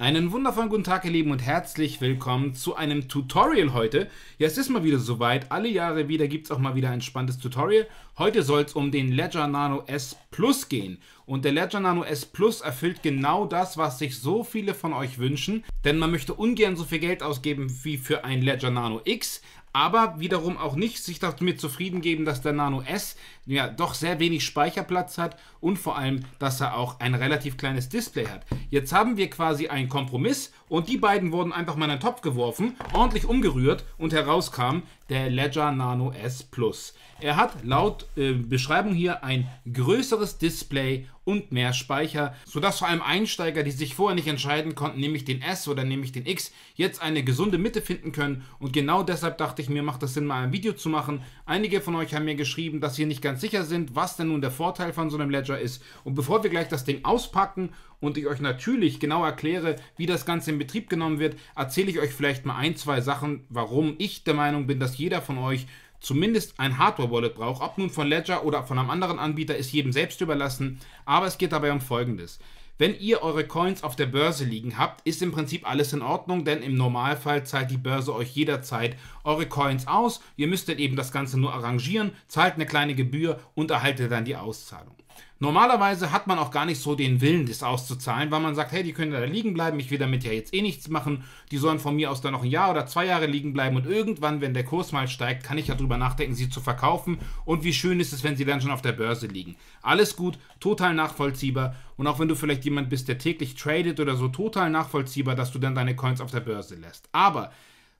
Einen wundervollen guten Tag, ihr Lieben, und herzlich willkommen zu einem Tutorial heute. Ja, es ist mal wieder soweit. Alle Jahre wieder gibt es auch mal wieder ein spannendes Tutorial. Heute soll es um den Ledger Nano S Plus gehen. Und der Ledger Nano S Plus erfüllt genau das, was sich so viele von euch wünschen. Denn man möchte ungern so viel Geld ausgeben wie für ein Ledger Nano X aber wiederum auch nicht sich damit zufrieden geben, dass der Nano S ja doch sehr wenig Speicherplatz hat und vor allem, dass er auch ein relativ kleines Display hat. Jetzt haben wir quasi einen Kompromiss und die beiden wurden einfach mal in einen Topf geworfen, ordentlich umgerührt und herauskam der Ledger Nano S Plus. Er hat laut äh, Beschreibung hier ein größeres Display und mehr Speicher, sodass vor allem Einsteiger, die sich vorher nicht entscheiden konnten, nämlich den S oder nämlich den X, jetzt eine gesunde Mitte finden können. Und genau deshalb dachte ich mir, macht das Sinn, mal ein Video zu machen. Einige von euch haben mir geschrieben, dass sie nicht ganz sicher sind, was denn nun der Vorteil von so einem Ledger ist. Und bevor wir gleich das Ding auspacken und ich euch natürlich genau erkläre, wie das Ganze in Betrieb genommen wird, erzähle ich euch vielleicht mal ein, zwei Sachen, warum ich der Meinung bin, dass jeder von euch zumindest ein Hardware-Wallet braucht. Ob nun von Ledger oder von einem anderen Anbieter, ist jedem selbst überlassen. Aber es geht dabei um Folgendes. Wenn ihr eure Coins auf der Börse liegen habt, ist im Prinzip alles in Ordnung, denn im Normalfall zahlt die Börse euch jederzeit eure Coins aus. Ihr müsstet eben das Ganze nur arrangieren, zahlt eine kleine Gebühr und erhaltet dann die Auszahlung. Normalerweise hat man auch gar nicht so den Willen, das auszuzahlen, weil man sagt, hey, die können da liegen bleiben, ich will damit ja jetzt eh nichts machen, die sollen von mir aus da noch ein Jahr oder zwei Jahre liegen bleiben und irgendwann, wenn der Kurs mal steigt, kann ich ja drüber nachdenken, sie zu verkaufen und wie schön ist es, wenn sie dann schon auf der Börse liegen. Alles gut, total nachvollziehbar und auch wenn du vielleicht jemand bist, der täglich tradet oder so, total nachvollziehbar, dass du dann deine Coins auf der Börse lässt. Aber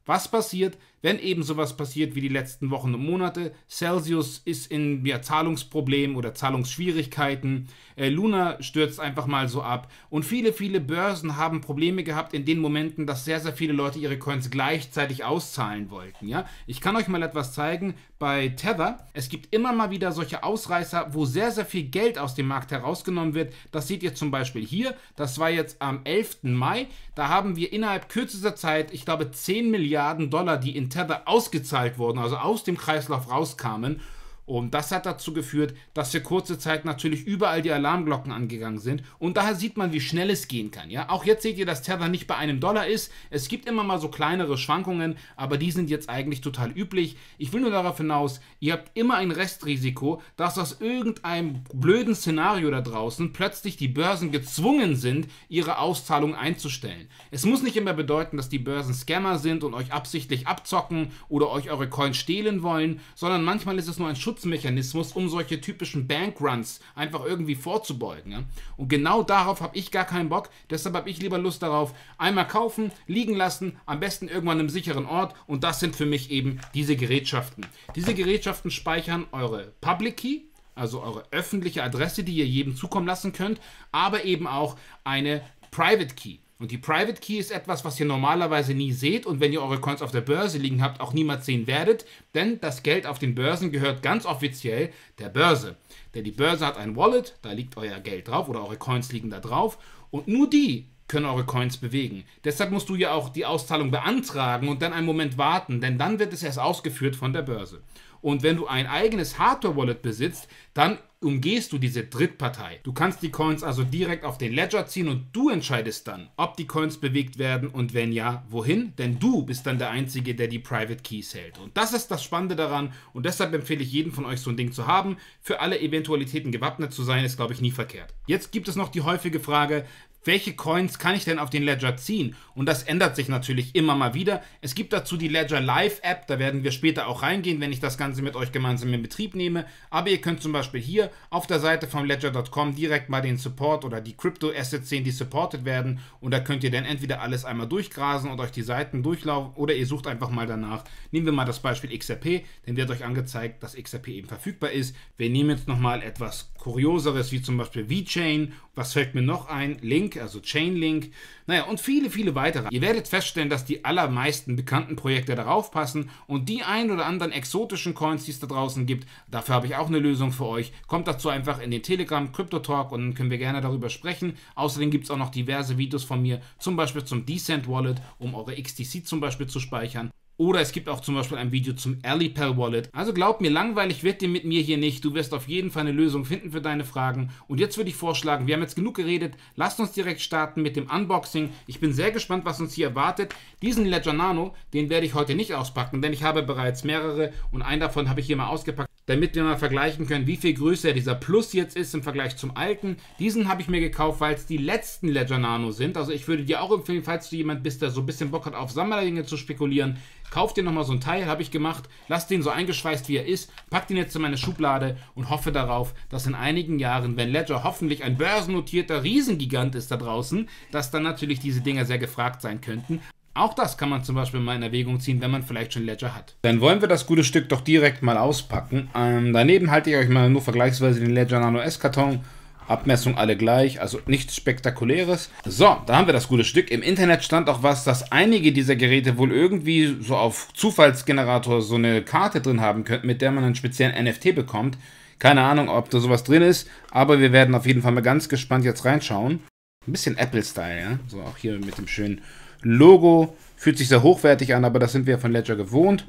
was passiert, wenn eben sowas passiert wie die letzten Wochen und Monate? Celsius ist in ja, Zahlungsproblemen oder Zahlungsschwierigkeiten. Äh, Luna stürzt einfach mal so ab. Und viele, viele Börsen haben Probleme gehabt in den Momenten, dass sehr, sehr viele Leute ihre Coins gleichzeitig auszahlen wollten. Ja? Ich kann euch mal etwas zeigen bei Tether. Es gibt immer mal wieder solche Ausreißer, wo sehr, sehr viel Geld aus dem Markt herausgenommen wird. Das seht ihr zum Beispiel hier. Das war jetzt am 11. Mai. Da haben wir innerhalb kürzester Zeit, ich glaube, 10 Millionen Milliarden Dollar, die in Tether ausgezahlt wurden, also aus dem Kreislauf rauskamen, und das hat dazu geführt, dass für kurze Zeit natürlich überall die Alarmglocken angegangen sind. Und daher sieht man, wie schnell es gehen kann. Ja? Auch jetzt seht ihr, dass Tether nicht bei einem Dollar ist. Es gibt immer mal so kleinere Schwankungen, aber die sind jetzt eigentlich total üblich. Ich will nur darauf hinaus, ihr habt immer ein Restrisiko, dass aus irgendeinem blöden Szenario da draußen plötzlich die Börsen gezwungen sind, ihre Auszahlung einzustellen. Es muss nicht immer bedeuten, dass die Börsen Scammer sind und euch absichtlich abzocken oder euch eure Coins stehlen wollen, sondern manchmal ist es nur ein Schutz Schutzmechanismus, um solche typischen Bankruns einfach irgendwie vorzubeugen. Ja? Und genau darauf habe ich gar keinen Bock. Deshalb habe ich lieber Lust darauf, einmal kaufen, liegen lassen, am besten irgendwann im sicheren Ort. Und das sind für mich eben diese Gerätschaften. Diese Gerätschaften speichern eure Public Key, also eure öffentliche Adresse, die ihr jedem zukommen lassen könnt, aber eben auch eine Private Key. Und die Private Key ist etwas, was ihr normalerweise nie seht und wenn ihr eure Coins auf der Börse liegen habt, auch niemals sehen werdet, denn das Geld auf den Börsen gehört ganz offiziell der Börse. Denn die Börse hat ein Wallet, da liegt euer Geld drauf oder eure Coins liegen da drauf und nur die können eure Coins bewegen. Deshalb musst du ja auch die Auszahlung beantragen und dann einen Moment warten, denn dann wird es erst ausgeführt von der Börse. Und wenn du ein eigenes Hardware-Wallet besitzt, dann umgehst du diese Drittpartei. Du kannst die Coins also direkt auf den Ledger ziehen und du entscheidest dann, ob die Coins bewegt werden und wenn ja, wohin, denn du bist dann der Einzige, der die Private Keys hält. Und das ist das Spannende daran und deshalb empfehle ich jedem von euch so ein Ding zu haben. Für alle Eventualitäten gewappnet zu sein, ist glaube ich nie verkehrt. Jetzt gibt es noch die häufige Frage, welche Coins kann ich denn auf den Ledger ziehen? Und das ändert sich natürlich immer mal wieder. Es gibt dazu die Ledger Live App, da werden wir später auch reingehen, wenn ich das Ganze mit euch gemeinsam in Betrieb nehme. Aber ihr könnt zum Beispiel hier auf der Seite von ledger.com direkt mal den Support oder die Crypto-Assets sehen, die supported werden. Und da könnt ihr dann entweder alles einmal durchgrasen und euch die Seiten durchlaufen oder ihr sucht einfach mal danach. Nehmen wir mal das Beispiel XRP, denn wird euch angezeigt, dass XRP eben verfügbar ist. Wir nehmen jetzt nochmal etwas Kurioseres wie zum Beispiel VeChain. Was fällt mir noch ein? Link, also Chainlink. Naja, und viele, viele weitere. Ihr werdet feststellen, dass die allermeisten bekannten Projekte darauf passen und die ein oder anderen exotischen Coins, die es da draußen gibt, dafür habe ich auch eine Lösung für euch. Kommt dazu einfach in den Telegram Crypto Talk und dann können wir gerne darüber sprechen. Außerdem gibt es auch noch diverse Videos von mir, zum Beispiel zum Decent Wallet, um eure XTC zum Beispiel zu speichern. Oder es gibt auch zum Beispiel ein Video zum Alipel Wallet. Also glaub mir, langweilig wird dir mit mir hier nicht. Du wirst auf jeden Fall eine Lösung finden für deine Fragen. Und jetzt würde ich vorschlagen, wir haben jetzt genug geredet. Lasst uns direkt starten mit dem Unboxing. Ich bin sehr gespannt, was uns hier erwartet. Diesen Ledger Nano, den werde ich heute nicht auspacken, denn ich habe bereits mehrere und einen davon habe ich hier mal ausgepackt damit wir mal vergleichen können, wie viel größer dieser Plus jetzt ist im Vergleich zum alten. Diesen habe ich mir gekauft, weil es die letzten Ledger Nano sind. Also ich würde dir auch empfehlen, falls du jemand bist, der so ein bisschen Bock hat, auf Sammlerlinge zu spekulieren, kauf dir nochmal so ein Teil, habe ich gemacht, lass den so eingeschweißt, wie er ist, pack den jetzt in meine Schublade und hoffe darauf, dass in einigen Jahren, wenn Ledger hoffentlich ein börsennotierter Riesengigant ist da draußen, dass dann natürlich diese Dinger sehr gefragt sein könnten. Auch das kann man zum Beispiel mal in Erwägung ziehen, wenn man vielleicht schon Ledger hat. Dann wollen wir das gute Stück doch direkt mal auspacken. Ähm, daneben halte ich euch mal nur vergleichsweise den Ledger Nano S-Karton. Abmessung alle gleich, also nichts Spektakuläres. So, da haben wir das gute Stück. Im Internet stand auch was, dass einige dieser Geräte wohl irgendwie so auf Zufallsgenerator so eine Karte drin haben könnten, mit der man einen speziellen NFT bekommt. Keine Ahnung, ob da sowas drin ist, aber wir werden auf jeden Fall mal ganz gespannt jetzt reinschauen. Ein bisschen Apple-Style, ja? So, auch hier mit dem schönen Logo fühlt sich sehr hochwertig an, aber das sind wir von Ledger gewohnt.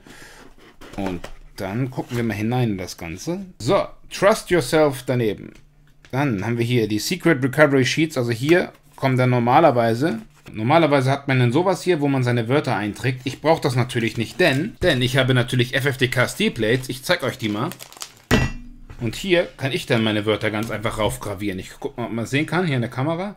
Und dann gucken wir mal hinein in das Ganze. So, Trust Yourself daneben. Dann haben wir hier die Secret Recovery Sheets. Also hier kommen dann normalerweise Normalerweise hat man dann sowas hier, wo man seine Wörter einträgt. Ich brauche das natürlich nicht, denn, denn ich habe natürlich FFDK Steelplates. Ich zeige euch die mal. Und hier kann ich dann meine Wörter ganz einfach raufgravieren. Ich gucke mal, ob man sehen kann, hier in der Kamera.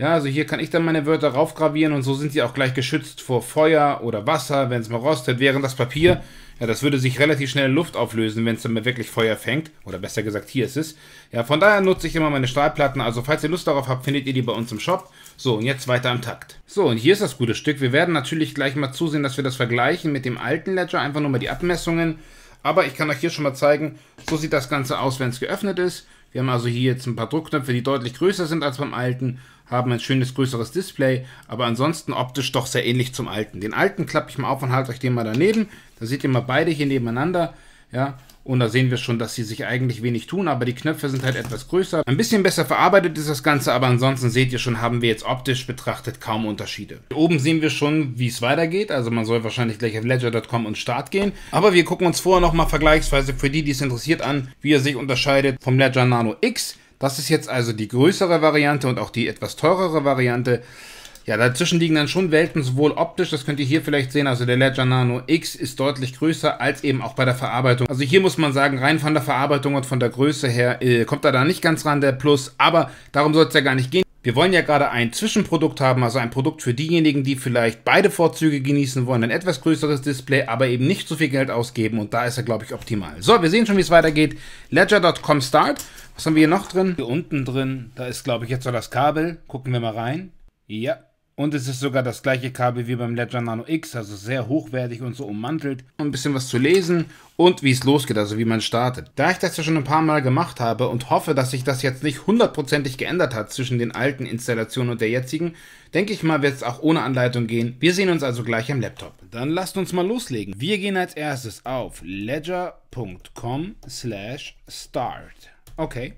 Ja, also hier kann ich dann meine Wörter raufgravieren und so sind sie auch gleich geschützt vor Feuer oder Wasser, wenn es mal rostet, während das Papier, ja, das würde sich relativ schnell in Luft auflösen, wenn es dann wirklich Feuer fängt, oder besser gesagt, hier ist es. Ja, von daher nutze ich immer meine Stahlplatten, also falls ihr Lust darauf habt, findet ihr die bei uns im Shop. So, und jetzt weiter am Takt. So, und hier ist das gute Stück. Wir werden natürlich gleich mal zusehen, dass wir das vergleichen mit dem alten Ledger, einfach nur mal die Abmessungen. Aber ich kann euch hier schon mal zeigen, so sieht das Ganze aus, wenn es geöffnet ist. Wir haben also hier jetzt ein paar Druckknöpfe, die deutlich größer sind als beim alten, haben ein schönes größeres Display, aber ansonsten optisch doch sehr ähnlich zum alten. Den alten klappe ich mal auf und halte euch den mal daneben. Da seht ihr mal beide hier nebeneinander. Ja, und da sehen wir schon, dass sie sich eigentlich wenig tun, aber die Knöpfe sind halt etwas größer. Ein bisschen besser verarbeitet ist das Ganze, aber ansonsten seht ihr schon, haben wir jetzt optisch betrachtet kaum Unterschiede. Hier oben sehen wir schon, wie es weitergeht, also man soll wahrscheinlich gleich auf ledger.com und Start gehen. Aber wir gucken uns vorher nochmal vergleichsweise für die, die es interessiert, an, wie er sich unterscheidet vom Ledger Nano X. Das ist jetzt also die größere Variante und auch die etwas teurere Variante. Ja, dazwischen liegen dann schon Welten, sowohl optisch, das könnt ihr hier vielleicht sehen, also der Ledger Nano X ist deutlich größer, als eben auch bei der Verarbeitung. Also hier muss man sagen, rein von der Verarbeitung und von der Größe her äh, kommt er da nicht ganz ran, der Plus, aber darum soll es ja gar nicht gehen. Wir wollen ja gerade ein Zwischenprodukt haben, also ein Produkt für diejenigen, die vielleicht beide Vorzüge genießen wollen, ein etwas größeres Display, aber eben nicht so viel Geld ausgeben und da ist er, glaube ich, optimal. So, wir sehen schon, wie es weitergeht. Ledger.com Start. Was haben wir hier noch drin? Hier unten drin, da ist, glaube ich, jetzt so das Kabel. Gucken wir mal rein. Ja, und es ist sogar das gleiche Kabel wie beim Ledger Nano X, also sehr hochwertig und so ummantelt. Um ein bisschen was zu lesen und wie es losgeht, also wie man startet. Da ich das ja schon ein paar Mal gemacht habe und hoffe, dass sich das jetzt nicht hundertprozentig geändert hat zwischen den alten Installationen und der jetzigen, denke ich mal, wird es auch ohne Anleitung gehen. Wir sehen uns also gleich am Laptop. Dann lasst uns mal loslegen. Wir gehen als erstes auf ledger.com slash start. Okay.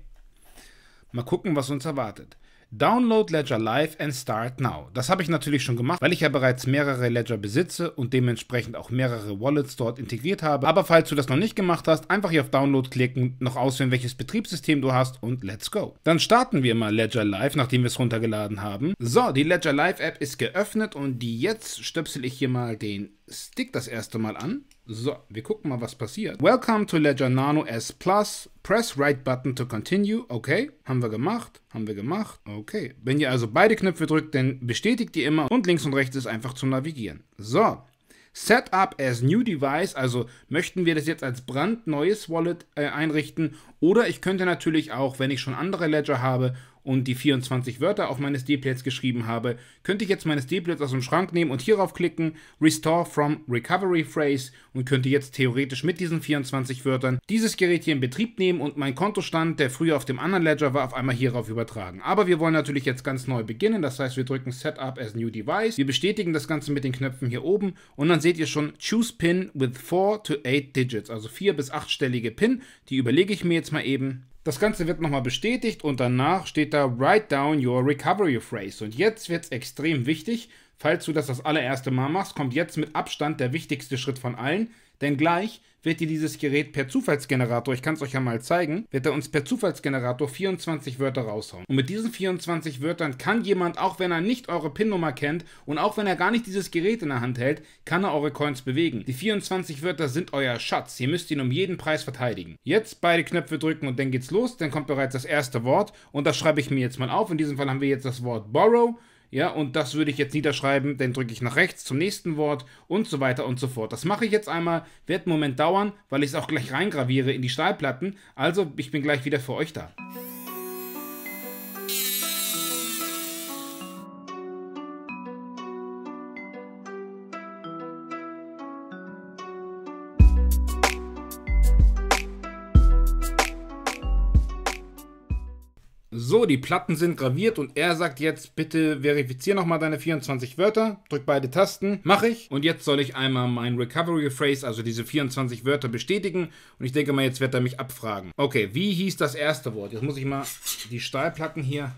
Mal gucken, was uns erwartet. Download Ledger Live and Start Now. Das habe ich natürlich schon gemacht, weil ich ja bereits mehrere Ledger besitze und dementsprechend auch mehrere Wallets dort integriert habe. Aber falls du das noch nicht gemacht hast, einfach hier auf Download klicken, noch auswählen, welches Betriebssystem du hast und let's go. Dann starten wir mal Ledger Live, nachdem wir es runtergeladen haben. So, die Ledger Live App ist geöffnet und die jetzt stöpsel ich hier mal den Stick das erste Mal an. So, wir gucken mal, was passiert. Welcome to Ledger Nano S Plus. Press Right Button to Continue. Okay, haben wir gemacht. Haben wir gemacht. Okay. Wenn ihr also beide Knöpfe drückt, dann bestätigt ihr immer und links und rechts ist einfach zu navigieren. So. Set up as new device, also möchten wir das jetzt als brandneues Wallet äh, einrichten oder ich könnte natürlich auch, wenn ich schon andere Ledger habe und die 24 Wörter auf meine SD-Plates geschrieben habe, könnte ich jetzt meine SD-Plates aus dem Schrank nehmen und hierauf klicken, Restore from Recovery Phrase und könnte jetzt theoretisch mit diesen 24 Wörtern dieses Gerät hier in Betrieb nehmen und mein Kontostand, der früher auf dem anderen Ledger war, auf einmal hierauf übertragen. Aber wir wollen natürlich jetzt ganz neu beginnen, das heißt wir drücken Setup as New Device, wir bestätigen das Ganze mit den Knöpfen hier oben und dann seht ihr schon Choose Pin with 4 to 8 Digits, also 4 bis 8-stellige Pin, die überlege ich mir jetzt mal eben das Ganze wird nochmal bestätigt und danach steht da Write down your recovery phrase. Und jetzt wird es extrem wichtig Falls du das das allererste Mal machst, kommt jetzt mit Abstand der wichtigste Schritt von allen, denn gleich wird dir dieses Gerät per Zufallsgenerator, ich kann es euch ja mal zeigen, wird er uns per Zufallsgenerator 24 Wörter raushauen. Und mit diesen 24 Wörtern kann jemand, auch wenn er nicht eure PIN-Nummer kennt und auch wenn er gar nicht dieses Gerät in der Hand hält, kann er eure Coins bewegen. Die 24 Wörter sind euer Schatz, ihr müsst ihn um jeden Preis verteidigen. Jetzt beide Knöpfe drücken und dann geht's los, dann kommt bereits das erste Wort und das schreibe ich mir jetzt mal auf. In diesem Fall haben wir jetzt das Wort Borrow ja, und das würde ich jetzt niederschreiben, dann drücke ich nach rechts zum nächsten Wort und so weiter und so fort. Das mache ich jetzt einmal, wird einen Moment dauern, weil ich es auch gleich reingraviere in die Stahlplatten. Also, ich bin gleich wieder für euch da. die Platten sind graviert und er sagt jetzt, bitte verifizier nochmal deine 24 Wörter, drück beide Tasten, mache ich. Und jetzt soll ich einmal mein Recovery Phrase, also diese 24 Wörter bestätigen. Und ich denke mal, jetzt wird er mich abfragen. Okay, wie hieß das erste Wort? Jetzt muss ich mal die Stahlplatten hier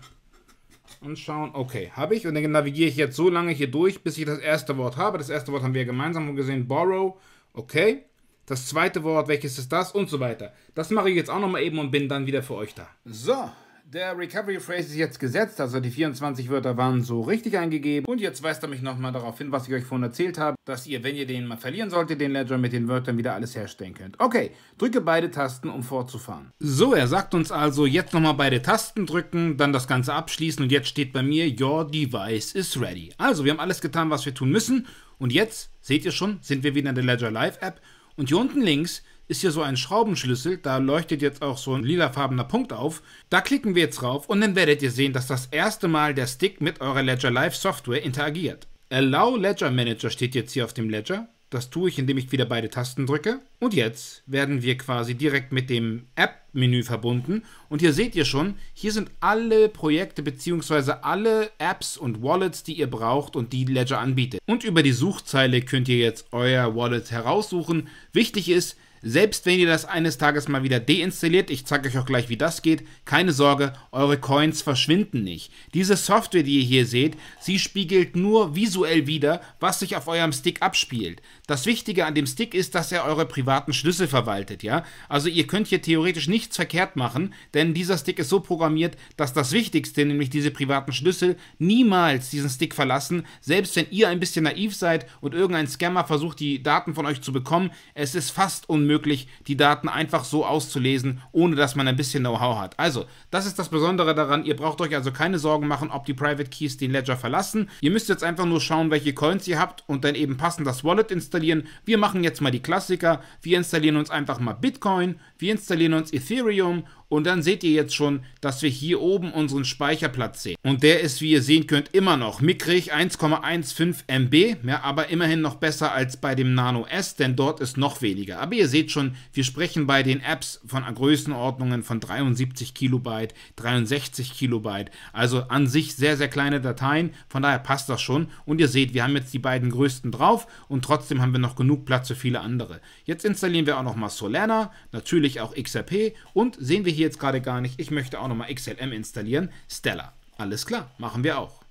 anschauen. Okay, habe ich. Und dann navigiere ich jetzt so lange hier durch, bis ich das erste Wort habe. Das erste Wort haben wir ja gemeinsam gesehen, borrow. Okay. Das zweite Wort, welches ist das? Und so weiter. Das mache ich jetzt auch nochmal eben und bin dann wieder für euch da. So, der Recovery Phrase ist jetzt gesetzt, also die 24 Wörter waren so richtig eingegeben. Und jetzt weist er mich nochmal darauf hin, was ich euch vorhin erzählt habe, dass ihr, wenn ihr den mal verlieren solltet, den Ledger mit den Wörtern wieder alles herstellen könnt. Okay, drücke beide Tasten, um fortzufahren. So, er sagt uns also, jetzt nochmal beide Tasten drücken, dann das Ganze abschließen und jetzt steht bei mir, your device is ready. Also, wir haben alles getan, was wir tun müssen. Und jetzt, seht ihr schon, sind wir wieder in der Ledger Live App und hier unten links ist hier so ein Schraubenschlüssel, da leuchtet jetzt auch so ein lilafarbener Punkt auf. Da klicken wir jetzt drauf und dann werdet ihr sehen, dass das erste Mal der Stick mit eurer Ledger Live Software interagiert. Allow Ledger Manager steht jetzt hier auf dem Ledger. Das tue ich, indem ich wieder beide Tasten drücke. Und jetzt werden wir quasi direkt mit dem App-Menü verbunden. Und hier seht ihr schon, hier sind alle Projekte bzw. alle Apps und Wallets, die ihr braucht und die Ledger anbietet. Und über die Suchzeile könnt ihr jetzt euer Wallet heraussuchen. Wichtig ist, selbst wenn ihr das eines Tages mal wieder deinstalliert, ich zeige euch auch gleich, wie das geht, keine Sorge, eure Coins verschwinden nicht. Diese Software, die ihr hier seht, sie spiegelt nur visuell wieder, was sich auf eurem Stick abspielt. Das Wichtige an dem Stick ist, dass er eure privaten Schlüssel verwaltet, ja? Also ihr könnt hier theoretisch nichts verkehrt machen, denn dieser Stick ist so programmiert, dass das Wichtigste, nämlich diese privaten Schlüssel, niemals diesen Stick verlassen, selbst wenn ihr ein bisschen naiv seid und irgendein Scammer versucht, die Daten von euch zu bekommen, es ist fast unmöglich möglich, die Daten einfach so auszulesen, ohne dass man ein bisschen Know-how hat. Also, das ist das Besondere daran. Ihr braucht euch also keine Sorgen machen, ob die Private Keys den Ledger verlassen. Ihr müsst jetzt einfach nur schauen, welche Coins ihr habt und dann eben passend das Wallet installieren. Wir machen jetzt mal die Klassiker. Wir installieren uns einfach mal Bitcoin, wir installieren uns Ethereum und dann seht ihr jetzt schon, dass wir hier oben unseren Speicherplatz sehen. Und der ist, wie ihr sehen könnt, immer noch mickrig, 1,15 MB, ja, aber immerhin noch besser als bei dem Nano S, denn dort ist noch weniger. Aber ihr seht schon, wir sprechen bei den Apps von Größenordnungen von 73 Kilobyte, 63 Kilobyte, also an sich sehr, sehr kleine Dateien, von daher passt das schon. Und ihr seht, wir haben jetzt die beiden größten drauf und trotzdem haben wir noch genug Platz für viele andere. Jetzt installieren wir auch nochmal Solana, natürlich auch XRP und sehen wir ich jetzt gerade gar nicht. Ich möchte auch nochmal XLM installieren. Stella. Alles klar, machen wir auch.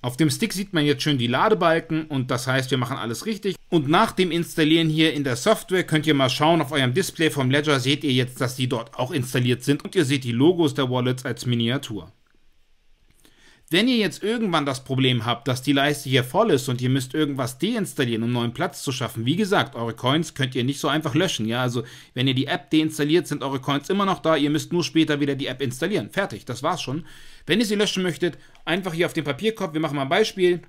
Auf dem Stick sieht man jetzt schön die Ladebalken und das heißt, wir machen alles richtig. Und nach dem Installieren hier in der Software könnt ihr mal schauen, auf eurem Display vom Ledger seht ihr jetzt, dass die dort auch installiert sind und ihr seht die Logos der Wallets als Miniatur. Wenn ihr jetzt irgendwann das Problem habt, dass die Leiste hier voll ist und ihr müsst irgendwas deinstallieren, um neuen Platz zu schaffen, wie gesagt, eure Coins könnt ihr nicht so einfach löschen, ja, also wenn ihr die App deinstalliert, sind eure Coins immer noch da, ihr müsst nur später wieder die App installieren. Fertig, das war's schon. Wenn ihr sie löschen möchtet, einfach hier auf den Papierkorb, wir machen mal ein Beispiel,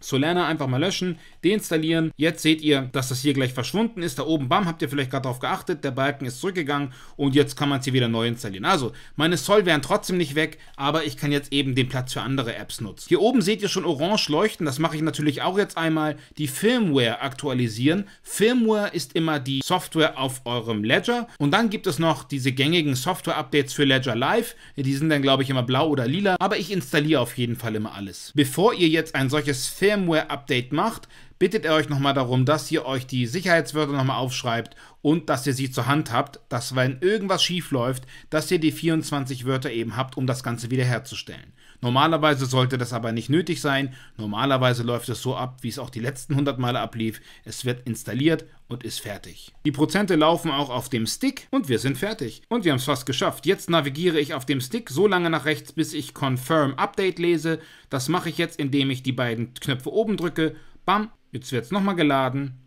Solana einfach mal löschen, deinstallieren. Jetzt seht ihr, dass das hier gleich verschwunden ist. Da oben, bam, habt ihr vielleicht gerade darauf geachtet, der Balken ist zurückgegangen und jetzt kann man es hier wieder neu installieren. Also, meine Sol wären trotzdem nicht weg, aber ich kann jetzt eben den Platz für andere Apps nutzen. Hier oben seht ihr schon orange leuchten, das mache ich natürlich auch jetzt einmal, die Firmware aktualisieren. Firmware ist immer die Software auf eurem Ledger und dann gibt es noch diese gängigen Software-Updates für Ledger Live. Die sind dann, glaube ich, immer blau oder lila, aber ich installiere auf jeden Fall immer alles. Bevor ihr jetzt ein solches Firmware Firmware-Update macht, bittet er euch nochmal darum, dass ihr euch die Sicherheitswörter nochmal aufschreibt und dass ihr sie zur Hand habt, dass wenn irgendwas schief läuft, dass ihr die 24 Wörter eben habt, um das Ganze wiederherzustellen. Normalerweise sollte das aber nicht nötig sein. Normalerweise läuft es so ab, wie es auch die letzten 100 Male ablief. Es wird installiert und ist fertig. Die Prozente laufen auch auf dem Stick und wir sind fertig. Und wir haben es fast geschafft. Jetzt navigiere ich auf dem Stick so lange nach rechts, bis ich Confirm Update lese. Das mache ich jetzt, indem ich die beiden Knöpfe oben drücke. Bam, jetzt wird es nochmal geladen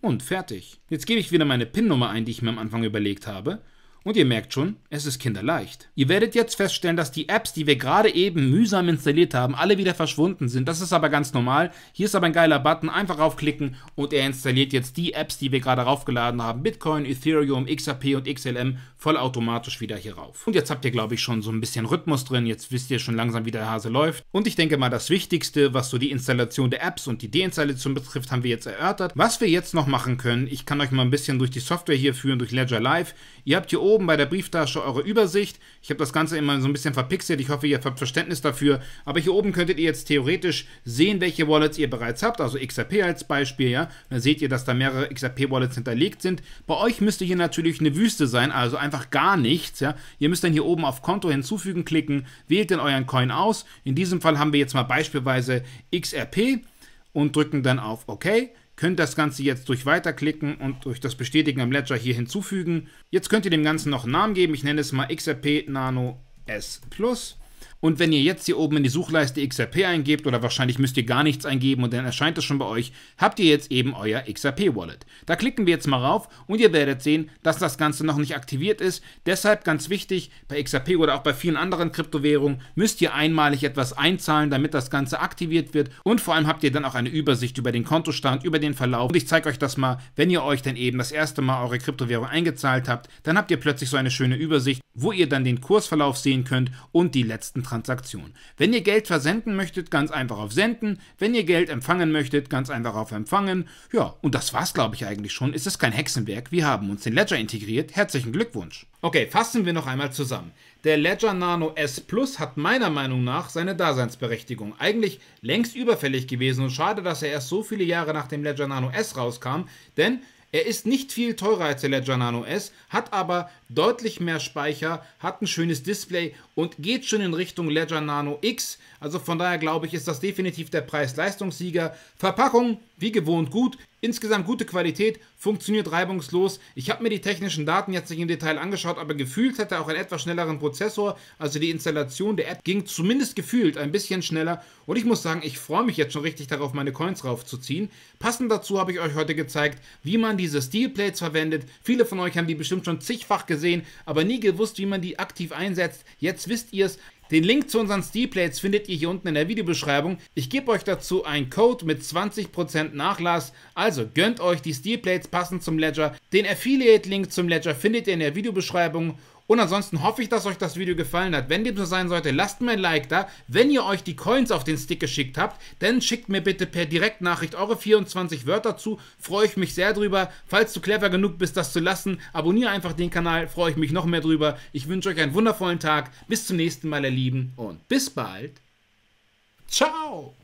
und fertig. Jetzt gebe ich wieder meine PIN-Nummer ein, die ich mir am Anfang überlegt habe. Und ihr merkt schon, es ist kinderleicht. Ihr werdet jetzt feststellen, dass die Apps, die wir gerade eben mühsam installiert haben, alle wieder verschwunden sind. Das ist aber ganz normal. Hier ist aber ein geiler Button. Einfach raufklicken und er installiert jetzt die Apps, die wir gerade raufgeladen haben. Bitcoin, Ethereum, XRP und XLM vollautomatisch wieder hier rauf. Und jetzt habt ihr, glaube ich, schon so ein bisschen Rhythmus drin. Jetzt wisst ihr schon langsam, wie der Hase läuft. Und ich denke mal, das Wichtigste, was so die Installation der Apps und die Deinstallation betrifft, haben wir jetzt erörtert. Was wir jetzt noch machen können, ich kann euch mal ein bisschen durch die Software hier führen, durch Ledger Live. Ihr habt hier oben oben bei der Brieftasche eure Übersicht. Ich habe das Ganze immer so ein bisschen verpixelt. Ich hoffe, ihr habt Verständnis dafür. Aber hier oben könntet ihr jetzt theoretisch sehen, welche Wallets ihr bereits habt. Also XRP als Beispiel, ja. Da seht ihr, dass da mehrere XRP-Wallets hinterlegt sind. Bei euch müsste hier natürlich eine Wüste sein, also einfach gar nichts, ja. Ihr müsst dann hier oben auf Konto hinzufügen klicken, wählt dann euren Coin aus. In diesem Fall haben wir jetzt mal beispielsweise XRP und drücken dann auf OK könnt das Ganze jetzt durch Weiterklicken und durch das Bestätigen am Ledger hier hinzufügen. Jetzt könnt ihr dem Ganzen noch einen Namen geben. Ich nenne es mal XRP Nano S Plus. Und wenn ihr jetzt hier oben in die Suchleiste XRP eingebt oder wahrscheinlich müsst ihr gar nichts eingeben und dann erscheint es schon bei euch, habt ihr jetzt eben euer XRP Wallet. Da klicken wir jetzt mal rauf und ihr werdet sehen, dass das Ganze noch nicht aktiviert ist. Deshalb ganz wichtig, bei XRP oder auch bei vielen anderen Kryptowährungen müsst ihr einmalig etwas einzahlen, damit das Ganze aktiviert wird und vor allem habt ihr dann auch eine Übersicht über den Kontostand, über den Verlauf. Und ich zeige euch das mal, wenn ihr euch dann eben das erste Mal eure Kryptowährung eingezahlt habt, dann habt ihr plötzlich so eine schöne Übersicht, wo ihr dann den Kursverlauf sehen könnt und die letzten Transaktionen Transaktion. Wenn ihr Geld versenden möchtet, ganz einfach auf Senden. Wenn ihr Geld empfangen möchtet, ganz einfach auf Empfangen. Ja, und das war's, glaube ich, eigentlich schon. Ist es kein Hexenwerk? Wir haben uns den Ledger integriert. Herzlichen Glückwunsch. Okay, fassen wir noch einmal zusammen. Der Ledger Nano S Plus hat meiner Meinung nach seine Daseinsberechtigung. Eigentlich längst überfällig gewesen und schade, dass er erst so viele Jahre nach dem Ledger Nano S rauskam, denn er ist nicht viel teurer als der Ledger Nano S, hat aber deutlich mehr Speicher, hat ein schönes Display und geht schon in Richtung Ledger Nano X. Also von daher glaube ich, ist das definitiv der Preis-Leistungssieger. Verpackung, wie gewohnt gut, Insgesamt gute Qualität, funktioniert reibungslos. Ich habe mir die technischen Daten jetzt nicht im Detail angeschaut, aber gefühlt hatte auch einen etwas schnelleren Prozessor. Also die Installation der App ging zumindest gefühlt ein bisschen schneller. Und ich muss sagen, ich freue mich jetzt schon richtig darauf, meine Coins raufzuziehen. Passend dazu habe ich euch heute gezeigt, wie man diese Steelplates verwendet. Viele von euch haben die bestimmt schon zigfach gesehen, aber nie gewusst, wie man die aktiv einsetzt. Jetzt wisst ihr es. Den Link zu unseren Steelplates findet ihr hier unten in der Videobeschreibung. Ich gebe euch dazu einen Code mit 20% Nachlass. Also gönnt euch die Steelplates passend zum Ledger. Den Affiliate-Link zum Ledger findet ihr in der Videobeschreibung. Und ansonsten hoffe ich, dass euch das Video gefallen hat. Wenn dem so sein sollte, lasst mir ein Like da. Wenn ihr euch die Coins auf den Stick geschickt habt, dann schickt mir bitte per Direktnachricht eure 24 Wörter zu. Freue ich mich sehr drüber. Falls du clever genug bist, das zu lassen, abonniere einfach den Kanal. Freue ich mich noch mehr drüber. Ich wünsche euch einen wundervollen Tag. Bis zum nächsten Mal, ihr Lieben. Und bis bald. Ciao!